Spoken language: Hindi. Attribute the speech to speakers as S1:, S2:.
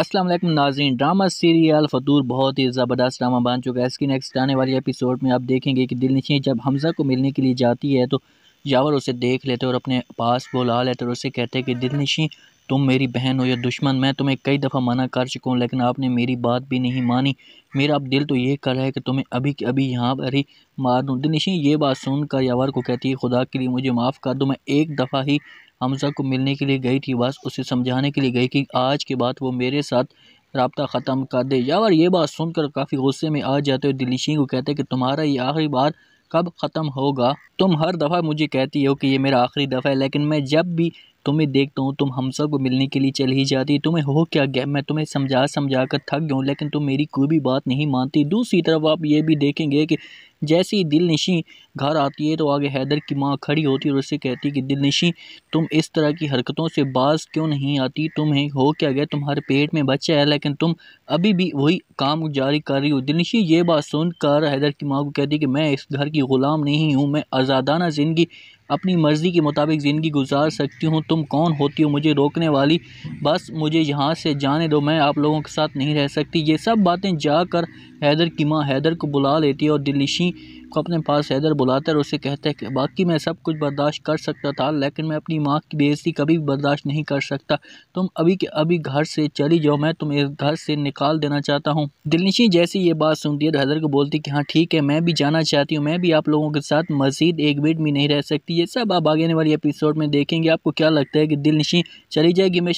S1: असलम नाजीन ड्रामा सीरियल फतूर बहुत ही ज़बरदस्त ड्रामा बन चुका है इसकी नेक्स्ट आने वाली एपिसोड में आप देखेंगे कि दिल जब हमज़ा को मिलने के लिए जाती है तो यावर उसे देख लेते और अपने पास बुला लेते और उसे कहते हैं कि दिल तुम मेरी बहन हो या दुश्मन मैं तुम्हें कई दफ़ा मना कर चुका हूँ लेकिन आपने मेरी बात भी नहीं मानी मेरा अब दिल तो ये कर रहा है कि तुम्हें अभी के अभी यहाँ पर ही मार दूँ दिल ये बात सुनकर यावर को कहती है खुदा के लिए मुझे माफ़ कर दो मैं एक दफ़ा ही हमजा को मिलने के लिए गई थी बस उसे समझाने के लिए गई कि आज के बाद वो मेरे साथ रबता ख़त्म कर दे यावर ये बात सुनकर काफ़ी गुस्से में आ जाते हुए दिलीशी को कहते कि तुम्हारा ये आखिरी बार कब ख़त्म होगा तुम हर दफ़ा मुझे कहती हो कि ये मेरा आखिरी दफ़ा है लेकिन मैं जब भी तुम्हें देखता हूँ तुम हमसा को मिलने के लिए चली जाती तुम्हें हो क्या गया मैं तुम्हें समझा समझा कर थक गया हूँ लेकिन तुम मेरी कोई भी बात नहीं मानती दूसरी तरफ आप ये भी देखेंगे कि जैसे ही दिलनिशी घर आती है तो आगे हैदर की माँ खड़ी होती है और उसे कहती है कि दिलनिशी तुम इस तरह की हरकतों से बाज क्यों नहीं आती तुम्हें हो क्या गया तुम्हारे पेट में बच्चा है लेकिन तुम अभी भी वही काम जारी कर रही हो दिलनिशी ये बात सुनकर हैदर की माँ को कहती है कि मैं इस घर की ग़ुलाम नहीं हूँ मैं आज़ादाना ज़िंदगी अपनी मर्ज़ी के मुताबिक ज़िंदगी गुजार सकती हूँ तुम कौन होती हो मुझे रोकने वाली बस मुझे यहाँ से जाने दो मैं आप लोगों के साथ नहीं रह सकती ये सब बातें जाकर हैदर की माँ हैदर को बुला लेती है और दिलनिशी लड़की को अपने पास हैदर बुलाता है और उसे कहता है कि बाकी मैं सब कुछ बर्दाश्त कर सकता था लेकिन मैं अपनी माँ की बेइज्जती कभी बर्दाश्त नहीं कर सकता तुम अभी के अभी घर से चली जाओ मैं तुम्हें इस घर से निकाल देना चाहता हूँ दिलनिशी जैसे ये बात सुनती है तो हैदर को बोलती कि हाँ ठीक है मैं भी जाना चाहती हूँ मैं भी आप लोगों के साथ मजीद एक बेड में नहीं रह सकती ये सब आप आगे वाले एपिसोड में देखेंगे आपको क्या लगता है कि दिलनिशी चली जाएगी मैं